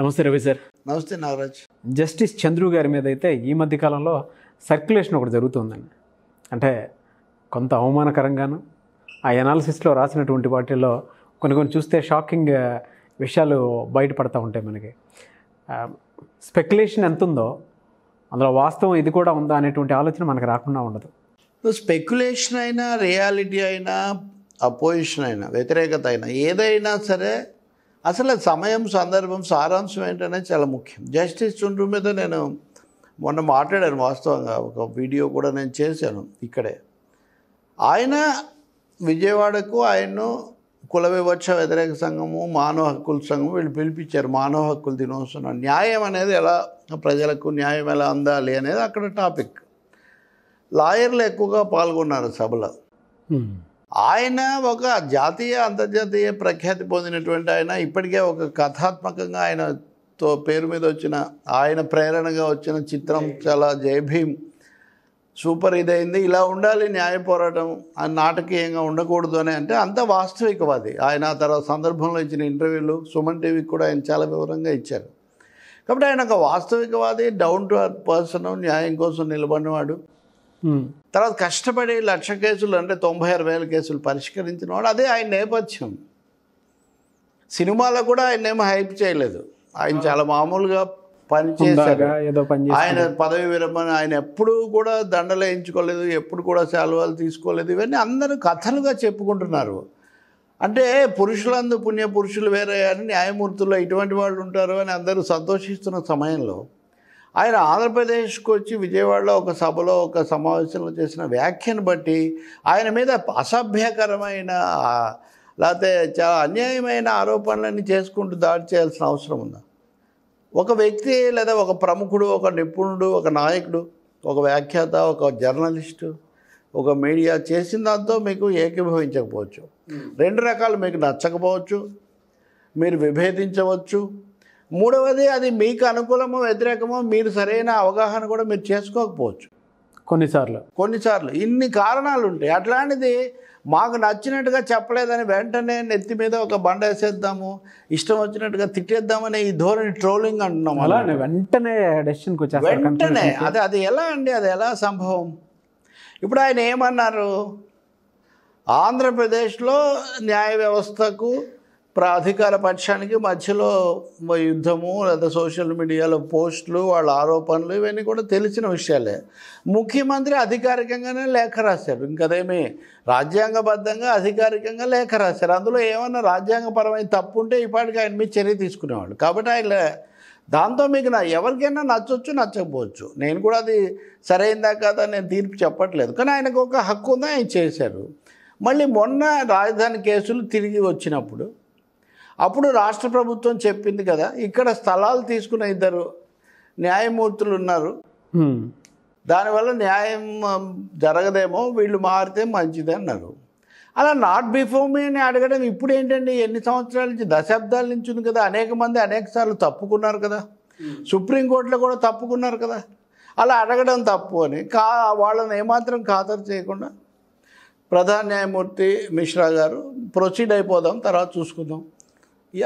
నమస్తే రవి సార్ నమస్తే నాగరాజ్ జస్టిస్ చంద్రు గారి మీద అయితే ఈ మధ్య కాలంలో సర్క్యులేషన్ ఒకటి జరుగుతుందండి అంటే కొంత అవమానకరంగాను ఆ ఎనాలిసిస్లో రాసినటువంటి వాటిల్లో కొన్ని కొన్ని చూస్తే షాకింగ్ విషయాలు బయటపడతా ఉంటాయి మనకి స్పెక్యులేషన్ ఎంత ఉందో అందులో వాస్తవం ఇది కూడా ఉందా అనేటువంటి ఆలోచన మనకు రాకుండా ఉండదు స్పెక్యులేషన్ అయినా రియాలిటీ అయినా అపోజిషన్ అయినా వ్యతిరేకత అయినా ఏదైనా సరే అసలు సమయం సందర్భం సారాంశం ఏంటనే చాలా ముఖ్యం జస్టిస్ చుండ్రు మీద నేను మొన్న మాట్లాడాను వాస్తవంగా ఒక వీడియో కూడా నేను చేశాను ఇక్కడే ఆయన విజయవాడకు ఆయన్ను కుల వివక్ష వ్యతిరేక సంఘము మానవ హక్కుల సంఘం వీళ్ళు పిలిపించారు మానవ హక్కుల దినోత్సవం న్యాయం అనేది ఎలా ప్రజలకు న్యాయం ఎలా అందాలి అనేది అక్కడ టాపిక్ లాయర్లు ఎక్కువగా పాల్గొన్నారు సభలో ఆయన ఒక జాతీయ అంతర్జాతీయ ప్రఖ్యాతి పొందినటువంటి ఆయన ఇప్పటికే ఒక కథాత్మకంగా ఆయనతో పేరు మీద వచ్చిన ఆయన ప్రేరణగా వచ్చిన చిత్రం చాలా జయభీమ్ సూపర్ ఇదైంది ఇలా ఉండాలి న్యాయ పోరాటం నాటకీయంగా ఉండకూడదు అని అంటే అంత వాస్తవికవాది ఆయన ఆ తర్వాత సందర్భంలో ఇచ్చిన ఇంటర్వ్యూలు సుమన్ టీవీకి కూడా ఆయన చాలా వివరంగా ఇచ్చారు కాబట్టి ఆయన ఒక వాస్తవికవాది డౌన్ టు అర్త్ పర్సన్ న్యాయం కోసం నిలబడినవాడు Hmm. తర్వాత కష్టపడి లక్ష కేసులు అంటే తొంభై ఆరు వేల కేసులు పరిష్కరించిన వాడు అదే ఆయన నేపథ్యం సినిమాలో కూడా ఆయన ఏమో హైప్ చేయలేదు ఆయన చాలా మామూలుగా పనిచేశారు ఆయన పదవి విరమణ ఆయన ఎప్పుడు కూడా దండలు వేయించుకోలేదు ఎప్పుడు కూడా సెలవులు తీసుకోలేదు ఇవన్నీ అందరూ కథలుగా చెప్పుకుంటున్నారు అంటే పురుషులందు పుణ్య పురుషులు వేరే అని న్యాయమూర్తుల్లో ఇటువంటి వాళ్ళు ఉంటారు అని అందరూ సంతోషిస్తున్న సమయంలో ఆయన ఆంధ్రప్రదేశ్కి వచ్చి విజయవాడలో ఒక సభలో ఒక సమావేశంలో చేసిన వ్యాఖ్యను బట్టి ఆయన మీద అసభ్యకరమైన లేకపోతే చాలా అన్యాయమైన ఆరోపణలన్నీ చేసుకుంటూ దాడి చేయాల్సిన అవసరం ఉందా ఒక వ్యక్తి లేదా ఒక ప్రముఖుడు ఒక నిపుణుడు ఒక నాయకుడు ఒక వ్యాఖ్యాత ఒక జర్నలిస్టు ఒక మీడియా చేసిన దాంతో మీకు ఏకీభవించకపోవచ్చు రెండు రకాలు మీకు నచ్చకపోవచ్చు మీరు విభేదించవచ్చు మూడవది అది మీకు అనుకూలమో వ్యతిరేకమో మీరు సరైన అవగాహన కూడా మీరు చేసుకోకపోవచ్చు కొన్నిసార్లు కొన్నిసార్లు ఇన్ని కారణాలు ఉంటాయి అట్లాంటిది మాకు నచ్చినట్టుగా చెప్పలేదని వెంటనే నెత్తి మీద ఒక బండ వేసేద్దాము ఇష్టం వచ్చినట్టుగా తిట్టేద్దామని ఈ ధోరణి ట్రోలింగ్ అంటున్నాం అలా వెంటనే డెసిషన్కి వచ్చారు వెంటనే అది అది ఎలా అండి అది ఎలా సంభవం ఇప్పుడు ఆయన ఏమన్నారు ఆంధ్రప్రదేశ్లో న్యాయ వ్యవస్థకు అధికార పక్షానికి మధ్యలో యుద్ధము లేదా సోషల్ మీడియాలో పోస్టులు వాళ్ళ ఆరోపణలు ఇవన్నీ కూడా తెలిసిన విషయాలే ముఖ్యమంత్రి అధికారికంగానే లేఖ రాశారు ఇంకదేమీ రాజ్యాంగబద్ధంగా అధికారికంగా లేఖ రాశారు అందులో ఏమన్నా రాజ్యాంగపరమైన తప్పు ఉంటే ఇప్పటికీ ఆయన మీద చర్య తీసుకునేవాళ్ళు కాబట్టి ఆయన దాంతో మీకు నా ఎవరికైనా నచ్చొచ్చు నచ్చకపోవచ్చు నేను కూడా అది సరైందా కదా నేను తీర్పు చెప్పట్లేదు కానీ ఆయనకు ఒక హక్కు ఉందా ఆయన చేశారు మళ్ళీ మొన్న రాజధాని కేసులు తిరిగి వచ్చినప్పుడు అప్పుడు రాష్ట్ర ప్రభుత్వం చెప్పింది కదా ఇక్కడ స్థలాలు తీసుకున్న ఇద్దరు న్యాయమూర్తులు ఉన్నారు దానివల్ల న్యాయం జరగదేమో వీళ్ళు మారితే మంచిది అన్నారు అలా నాట్ బిఫోర్ మీ అని అడగడం ఇప్పుడు ఏంటండి ఎన్ని సంవత్సరాల నుంచి దశాబ్దాల నుంచి ఉంది కదా అనేక మంది అనేక సార్లు తప్పుకున్నారు కదా సుప్రీంకోర్టులో కూడా తప్పుకున్నారు కదా అలా అడగడం తప్పు అని కా వాళ్ళని ఏమాత్రం ఖాతరు చేయకుండా ప్రధాన న్యాయమూర్తి మిశ్రా గారు ప్రొసీడ్ అయిపోదాం తర్వాత చూసుకుందాం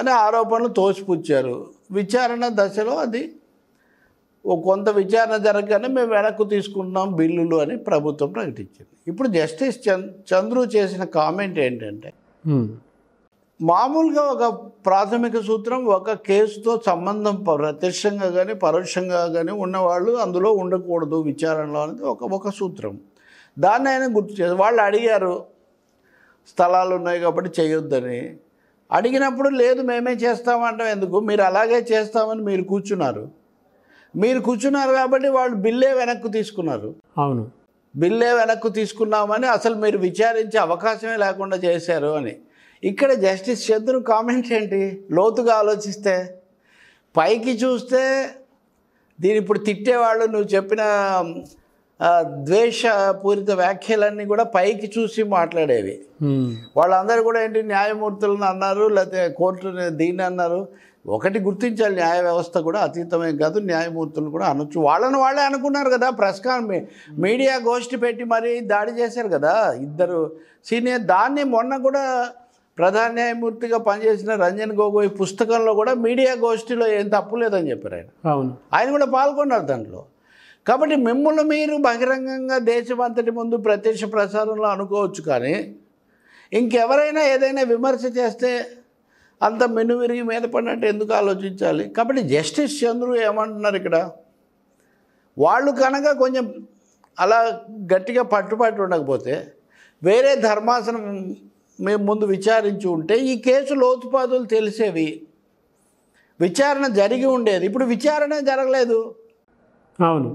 అనే ఆరోపణలు తోసిపుచ్చారు విచారణ దశలో అది ఓ కొంత విచారణ జరగగానే మేము వెనక్కు తీసుకుంటున్నాం బిల్లులు అని ప్రభుత్వం ప్రకటించింది ఇప్పుడు జస్టిస్ చంద్రు చేసిన కామెంట్ ఏంటంటే మామూలుగా ఒక ప్రాథమిక సూత్రం ఒక కేసుతో సంబంధం ప్రత్యక్షంగా కానీ పరోక్షంగా కానీ ఉన్నవాళ్ళు అందులో ఉండకూడదు విచారణలో అనేది ఒక ఒక సూత్రం దాన్ని ఆయన గుర్తు చేశారు వాళ్ళు అడిగారు స్థలాలు ఉన్నాయి కాబట్టి చేయొద్దని అడిగినప్పుడు లేదు మేమే చేస్తామంటాం ఎందుకు మీరు అలాగే చేస్తామని మీరు కూర్చున్నారు మీరు కూర్చున్నారు కాబట్టి వాళ్ళు బిల్లే వెనక్కు తీసుకున్నారు అవును బిల్లే వెనక్కు తీసుకున్నామని అసలు మీరు విచారించే అవకాశమే లేకుండా చేశారు అని ఇక్కడ జస్టిస్ చంద్రు కామెంట్స్ ఏంటి లోతుగా ఆలోచిస్తే పైకి చూస్తే దీని ఇప్పుడు తిట్టేవాళ్ళు నువ్వు చెప్పిన ద్వేషపూరిత వ్యాఖ్యలన్నీ కూడా పైకి చూసి మాట్లాడేవి వాళ్ళందరూ కూడా ఏంటి న్యాయమూర్తులను అన్నారు లేకపోతే కోర్టు దీన్ని అన్నారు ఒకటి గుర్తించాలి న్యాయ వ్యవస్థ కూడా అతీతమే కాదు న్యాయమూర్తులు కూడా అనొచ్చు వాళ్ళని వాళ్ళే అనుకున్నారు కదా ప్రెస్ కాన్ మీడియా గోష్ఠి పెట్టి మరీ దాడి చేశారు కదా ఇద్దరు సీనియర్ దాన్ని మొన్న కూడా ప్రధాన న్యాయమూర్తిగా పనిచేసిన రంజన్ గొగోయ్ పుస్తకంలో కూడా మీడియా గోష్ఠిలో ఏం తప్పు లేదని చెప్పారు ఆయన అవును ఆయన కూడా పాల్గొన్నారు దాంట్లో కాబట్టి మిమ్మల్ని మీరు బహిరంగంగా దేశమంతటి ముందు ప్రత్యక్ష ప్రసారంలో అనుకోవచ్చు కానీ ఇంకెవరైనా ఏదైనా విమర్శ చేస్తే అంత మెను విరిగి మీద పడినట్టు ఎందుకు ఆలోచించాలి కాబట్టి జస్టిస్ చంద్రు ఏమంటున్నారు ఇక్కడ వాళ్ళు కనుక కొంచెం అలా గట్టిగా పట్టుబట్టి ఉండకపోతే వేరే ధర్మాసనం మేము ముందు విచారించి ఉంటే ఈ కేసు లోతుపాతులు తెలిసేవి విచారణ జరిగి ఉండేది ఇప్పుడు విచారణ జరగలేదు అవును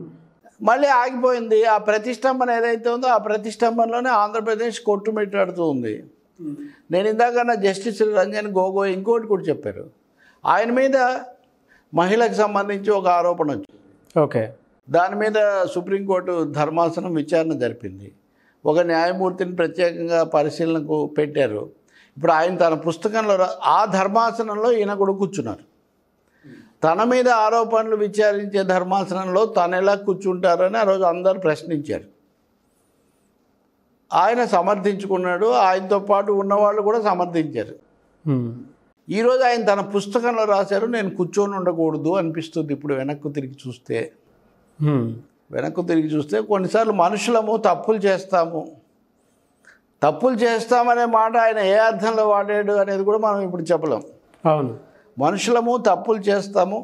మళ్ళీ ఆగిపోయింది ఆ ప్రతిష్టంభన ఏదైతే ఉందో ఆ ప్రతిష్టంభనలోనే ఆంధ్రప్రదేశ్ కొట్టుమిట్టాడుతూ ఉంది నేను ఇందాక జస్టిస్ రంజన్ గోగోయ్ ఇంకోటి కూడా చెప్పారు ఆయన మీద మహిళకు సంబంధించి ఒక ఆరోపణ ఓకే దాని మీద సుప్రీంకోర్టు ధర్మాసనం విచారణ జరిపింది ఒక న్యాయమూర్తిని ప్రత్యేకంగా పరిశీలనకు పెట్టారు ఇప్పుడు ఆయన తన పుస్తకంలో ఆ ధర్మాసనంలో ఈయన కూడా కూర్చున్నారు తన మీద ఆరోపణలు విచారించే ధర్మాసనంలో తను ఎలా కూర్చుంటారని ఆ రోజు అందరు ప్రశ్నించారు ఆయన సమర్థించుకున్నాడు ఆయనతో పాటు ఉన్నవాళ్ళు కూడా సమర్థించారు ఈరోజు ఆయన తన పుస్తకంలో రాశారు నేను కూర్చొని ఉండకూడదు అనిపిస్తుంది ఇప్పుడు వెనక్కు తిరిగి చూస్తే వెనక్కు తిరిగి చూస్తే కొన్నిసార్లు మనుషులము తప్పులు చేస్తాము తప్పులు చేస్తామనే మాట ఆయన ఏ అర్థంలో వాడాడు అనేది కూడా మనం ఇప్పుడు చెప్పలేం అవును మనుషులము తప్పులు చేస్తాము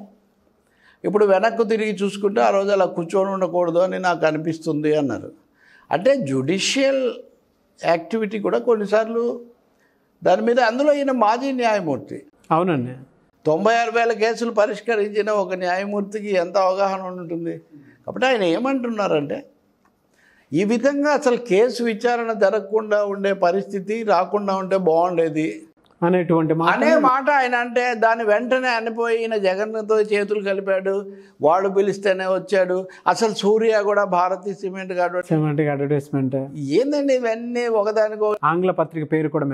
ఇప్పుడు వెనక్కు తిరిగి చూసుకుంటే ఆ రోజు అలా కూర్చొని ఉండకూడదు అని నాకు అనిపిస్తుంది అన్నారు అంటే జుడిషియల్ యాక్టివిటీ కూడా కొన్నిసార్లు దాని మీద అందులో ఈయన మాజీ న్యాయమూర్తి అవునండి తొంభై ఆరు వేల కేసులు పరిష్కరించిన ఒక న్యాయమూర్తికి ఎంత అవగాహన ఉంటుంది కాబట్టి ఆయన ఏమంటున్నారంటే ఈ విధంగా అసలు కేసు విచారణ జరగకుండా ఉండే పరిస్థితి రాకుండా ఉంటే బాగుండేది అనేటువంటి అనే మాట ఆయన అంటే దాని వెంటనే అనిపోయిన జగన్తో చేతులు కలిపాడు వాళ్ళు పిలిస్తేనే వచ్చాడు అసలు సూర్య కూడా భారతీయ సిమెంట్ సిమెంట్ అడ్వర్టైజ్మెంట్ ఏందండి ఇవన్నీ ఒకదానికో ఆంగ్ల పత్రిక పేరు కూడా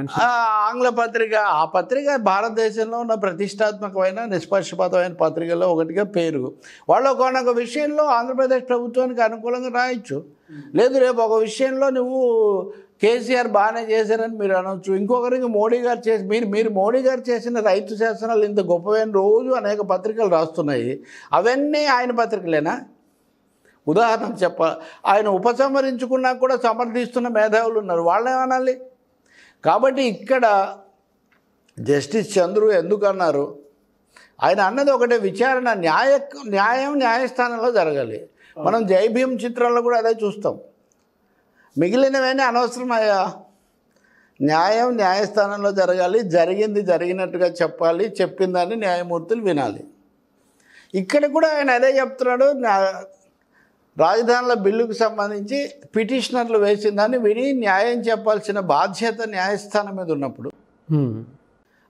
ఆంగ్ల పత్రిక ఆ పత్రిక భారతదేశంలో ఉన్న ప్రతిష్టాత్మకమైన నిష్పక్షపాతమైన పత్రికలో ఒకటిగా పేరు వాళ్ళు ఒకనొక విషయంలో ఆంధ్రప్రదేశ్ ప్రభుత్వానికి అనుకూలంగా రాయొచ్చు లేదు రేపు ఒక విషయంలో నువ్వు కేసీఆర్ బాగానే చేశారని మీరు అనొచ్చు ఇంకొకరికి మోడీ గారు చేసి మీరు మీరు మోడీ గారు చేసిన రైతు శాసనాలు ఇంత గొప్పవైన రోజు అనేక పత్రికలు రాస్తున్నాయి అవన్నీ ఆయన పత్రికలేనా ఉదాహరణ చెప్ప ఆయన ఉపసంహరించుకున్నా కూడా సమర్థిస్తున్న మేధావులు ఉన్నారు అనాలి కాబట్టి ఇక్కడ జస్టిస్ చంద్రు ఎందుకన్నారు ఆయన అన్నది ఒకటే విచారణ న్యాయ న్యాయం న్యాయస్థానంలో జరగాలి మనం జై చిత్రాల్లో చిత్రంలో కూడా అదే చూస్తాం మిగిలినవన్నీ అనవసరమయ్యా న్యాయం న్యాయస్థానంలో జరగాలి జరిగింది జరిగినట్టుగా చెప్పాలి చెప్పిందని న్యాయమూర్తులు వినాలి ఇక్కడ కూడా ఆయన అదే చెప్తున్నాడు రాజధానుల బిల్లుకు సంబంధించి పిటిషనర్లు వేసిందని విని న్యాయం చెప్పాల్సిన బాధ్యత న్యాయస్థానం మీద ఉన్నప్పుడు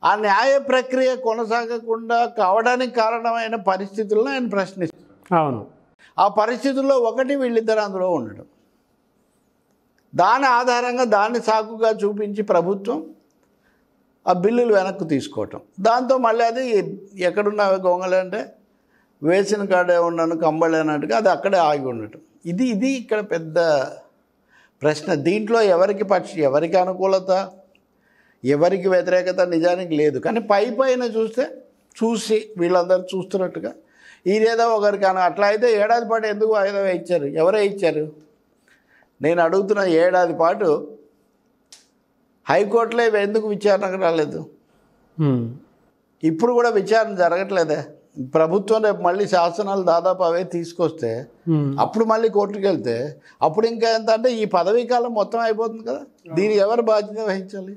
ఆ న్యాయ ప్రక్రియ కొనసాగకుండా కావడానికి కారణమైన పరిస్థితులను ఆయన ప్రశ్నిస్తారు అవును ఆ పరిస్థితుల్లో ఒకటి వీళ్ళిద్దరు అందులో ఉండడం దాని ఆధారంగా దాన్ని సాకుగా చూపించి ప్రభుత్వం ఆ బిల్లులు వెనక్కు తీసుకోవటం దాంతో మళ్ళీ అది ఎక్కడున్న గొంగళంటే వేసిన కాడే ఉన్నాను కమ్మలేనట్టుగా అది అక్కడే ఆగి ఉండటం ఇది ఇది ఇక్కడ పెద్ద ప్రశ్న దీంట్లో ఎవరికి పక్ష ఎవరికి అనుకూలత ఎవరికి వ్యతిరేకత నిజానికి లేదు కానీ పై పైన చూస్తే చూసి వీళ్ళందరూ చూస్తున్నట్టుగా ఇదేదో ఒకరికి అట్లా అయితే ఏడాది పాటు ఎందుకు ఆయుధం ఇచ్చారు ఎవరే ఇచ్చారు నేను అడుగుతున్న ఏడాది పాటు హైకోర్టులో ఇవి ఎందుకు విచారణకు రాలేదు ఇప్పుడు కూడా విచారణ జరగట్లేదే ప్రభుత్వం రేపు మళ్ళీ శాసనాలు దాదాపు అవే తీసుకొస్తే అప్పుడు మళ్ళీ కోర్టుకు వెళ్తే అప్పుడు ఇంకా ఎంత అంటే ఈ పదవీ కాలం మొత్తం అయిపోతుంది కదా దీనికి ఎవరు బాధ్యత వహించాలి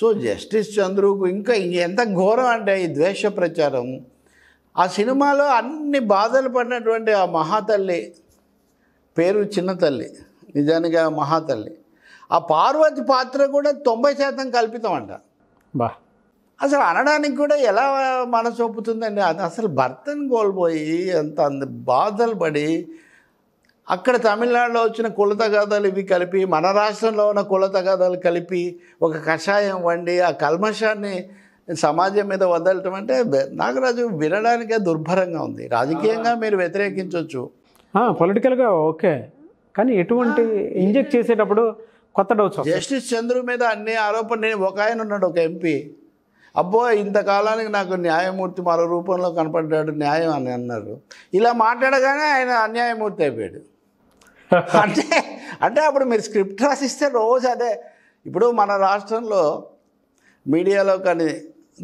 సో జస్టిస్ చంద్రుకు ఇంకా ఎంత ఘోరం అంటే ఈ ద్వేష ప్రచారం ఆ సినిమాలో అన్ని బాధలు పడినటువంటి ఆ మహాతల్లి పేరు చిన్న తల్లి నిజానికి మహాతల్లి ఆ పార్వతి పాత్ర కూడా తొంభై శాతం కల్పితం అంట బా అసలు అనడానికి కూడా ఎలా మనసు ఒప్పుతుందండి అది అసలు భర్తను కోల్పోయి అంత అంత బాధలు పడి అక్కడ తమిళనాడులో వచ్చిన కులతగాదాలు ఇవి కలిపి మన రాష్ట్రంలో ఉన్న కులతగాదాలు కలిపి ఒక కషాయం వండి ఆ కల్మషాన్ని సమాజం మీద వదలటం అంటే నాగరాజు వినడానికే దుర్భరంగా ఉంది రాజకీయంగా మీరు వ్యతిరేకించవచ్చు పొలిటికల్గా ఓకే కానీ ఎటువంటి ఇంజెక్ట్ చేసేటప్పుడు కొత్త డౌట్స్ జస్టిస్ చంద్రు మీద అన్ని ఆరోపణ నేను ఒక ఆయన ఉన్నాడు ఒక ఎంపీ అబ్బో ఇంతకాలానికి నాకు న్యాయమూర్తి మరో రూపంలో కనపడ్డాడు న్యాయం అని అన్నారు ఇలా మాట్లాడగానే ఆయన అన్యాయమూర్తి అయిపోయాడు అంటే అంటే అప్పుడు మీరు స్క్రిప్ట్ రాసిస్తే రోజు అదే ఇప్పుడు మన రాష్ట్రంలో మీడియాలో కానీ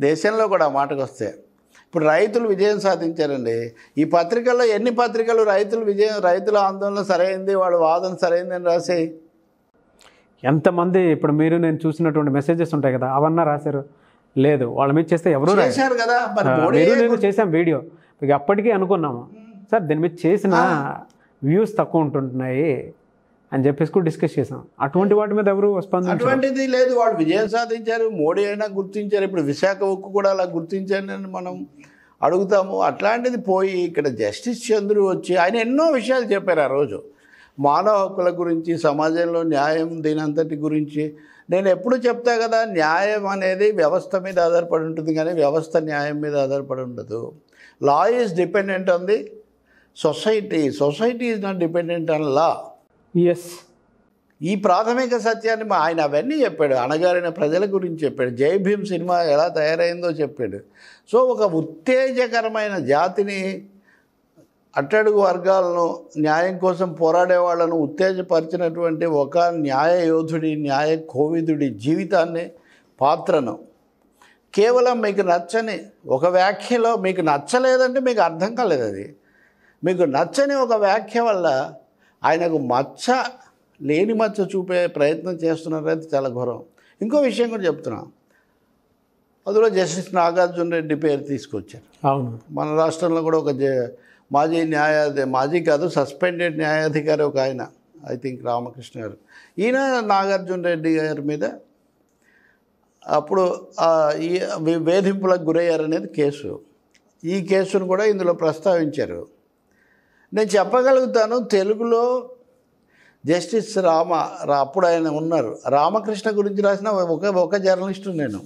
దేశంలో కూడా మాటకు వస్తే ఇప్పుడు రైతులు విజయం సాధించారండి ఈ పత్రికల్లో ఎన్ని పత్రికలు రైతులు విజయం రైతుల ఆందోళన సరైంది వాళ్ళ వాదన సరైంది అని రాసి ఎంతమంది ఇప్పుడు మీరు నేను చూసినటువంటి మెసేజెస్ ఉంటాయి కదా అవన్నా రాశారు లేదు వాళ్ళ మీద చేస్తే ఎవరు రాశారు కదా నేను చేసాం వీడియో ఇక అప్పటికే అనుకున్నాము సార్ దీని మీద చేసిన వ్యూస్ తక్కువ ఉంటుంటున్నాయి అని చెప్పేసి కూడా డిస్కస్ చేసాం అటువంటి వాటి మీద ఎవరు అటువంటిది లేదు వాడు విజయం సాధించారు మోడీ అయినా గుర్తించారు ఇప్పుడు విశాఖ ఉక్కు కూడా అలా గుర్తించారని మనం అడుగుతాము అట్లాంటిది పోయి ఇక్కడ జస్టిస్ చంద్రు వచ్చి ఆయన ఎన్నో విషయాలు చెప్పారు ఆ రోజు మానవ హక్కుల గురించి సమాజంలో న్యాయం దీనంతటి గురించి నేను ఎప్పుడు చెప్తా కదా న్యాయం అనేది వ్యవస్థ మీద ఆధారపడి ఉంటుంది కానీ వ్యవస్థ న్యాయం మీద ఆధారపడి ఉండదు law is dependent on the society society is not dependent on law ఎస్ ఈ ప్రాథమిక సత్యాన్ని మా ఆయన అవన్నీ చెప్పాడు అణగారిన ప్రజల గురించి చెప్పాడు జై భీమ్ సినిమా ఎలా తయారైందో చెప్పాడు సో ఒక ఉత్తేజకరమైన జాతిని అట్టడుగు వర్గాలను న్యాయం కోసం పోరాడే వాళ్ళను ఉత్తేజపరిచినటువంటి ఒక న్యాయ యోధుడి న్యాయ కోవిదుడి జీవితాన్ని పాత్రను కేవలం మీకు నచ్చని ఒక వ్యాఖ్యలో మీకు నచ్చలేదంటే మీకు అర్థం కాలేదు అది మీకు నచ్చని ఒక వ్యాఖ్య వల్ల ఆయనకు మచ్చ లేని మచ్చ చూపే ప్రయత్నం చేస్తున్నారైతే చాలా ఘోరం ఇంకో విషయం కూడా చెప్తున్నా అందులో జస్టిస్ నాగార్జున రెడ్డి పేరు తీసుకొచ్చారు అవును మన రాష్ట్రంలో కూడా ఒక మాజీ న్యాయాధి మాజీ కాదు సస్పెండెడ్ న్యాయాధికారి ఒక ఆయన ఐ థింక్ రామకృష్ణ గారు ఈయన నాగార్జున రెడ్డి గారి మీద అప్పుడు వేధింపులకు గురయ్యారనేది కేసు ఈ కేసును కూడా ఇందులో ప్రస్తావించారు నేను చెప్పగలుగుతాను తెలుగులో జస్టిస్ రామ అప్పుడు ఆయన ఉన్నారు రామకృష్ణ గురించి రాసిన ఒక ఒక జర్నలిస్టు నేను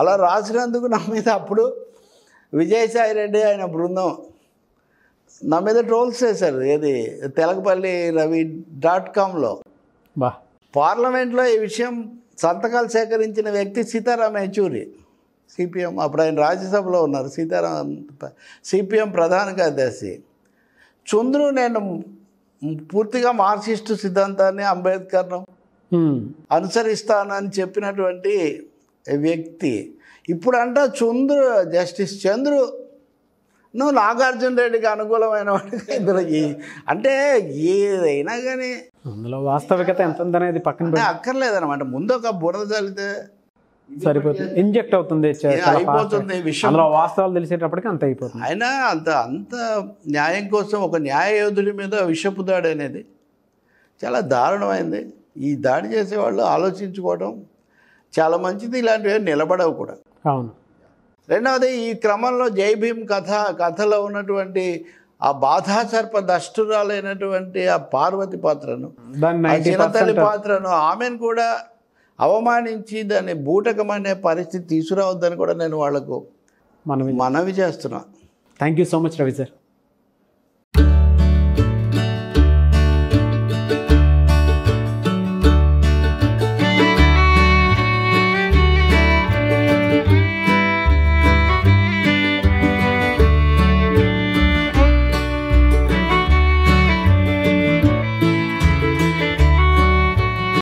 అలా రాసినందుకు నా మీద అప్పుడు విజయసాయి రెడ్డి ఆయన బృందం నా మీద ట్రోల్స్ చేశారు ఏది తెలకపల్లి రవి డాట్ కామ్లో బా పార్లమెంట్లో ఈ విషయం సంతకాలు సేకరించిన వ్యక్తి సీతారాం యచూరి సిపిఎం అప్పుడు ఆయన రాజ్యసభలో ఉన్నారు సీతారాం సిపిఎం ప్రధాన కార్యదర్శి చంద్రుడు నేను పూర్తిగా మార్క్సిస్టు సిద్ధాంతాన్ని అంబేద్కర్ను అనుసరిస్తానని చెప్పినటువంటి వ్యక్తి ఇప్పుడు అంట చంద్రు జస్టిస్ చంద్రు నువ్వు నాగార్జున రెడ్డికి అనుకూలమైన ఇందులో అంటే ఏదైనా కానీ అందులో వాస్తవికత ఎంత ఉందనేది పక్కన అనమాట ముందు ఒక బురద చల్లితే సరిపోతుంది ఇంజెక్ట్ అవుతుంది అయిపోతుంది విషయం వాస్తవాలు తెలిసేటప్పటికి అంత అయిపోతుంది ఆయన అంత అంత న్యాయం కోసం ఒక న్యాయ యోధుడి మీద విషపు దాడి అనేది చాలా దారుణమైంది ఈ దాడి చేసేవాళ్ళు ఆలోచించుకోవడం చాలా మంచిది ఇలాంటివి నిలబడవు కూడా అవును రెండవది ఈ క్రమంలో జై భీమ్ కథ కథలో ఉన్నటువంటి ఆ బాధాసర్ప దష్టురాలైనటువంటి ఆ పార్వతి పాత్రను చిన్నతల్లి పాత్రను ఆమెను కూడా అవమానించి దాన్ని బూటకమనే అనే పరిస్థితి తీసుకురావద్దని కూడా నేను వాళ్లకు మనవి మనవి చేస్తున్నా thank you so much Ravi sir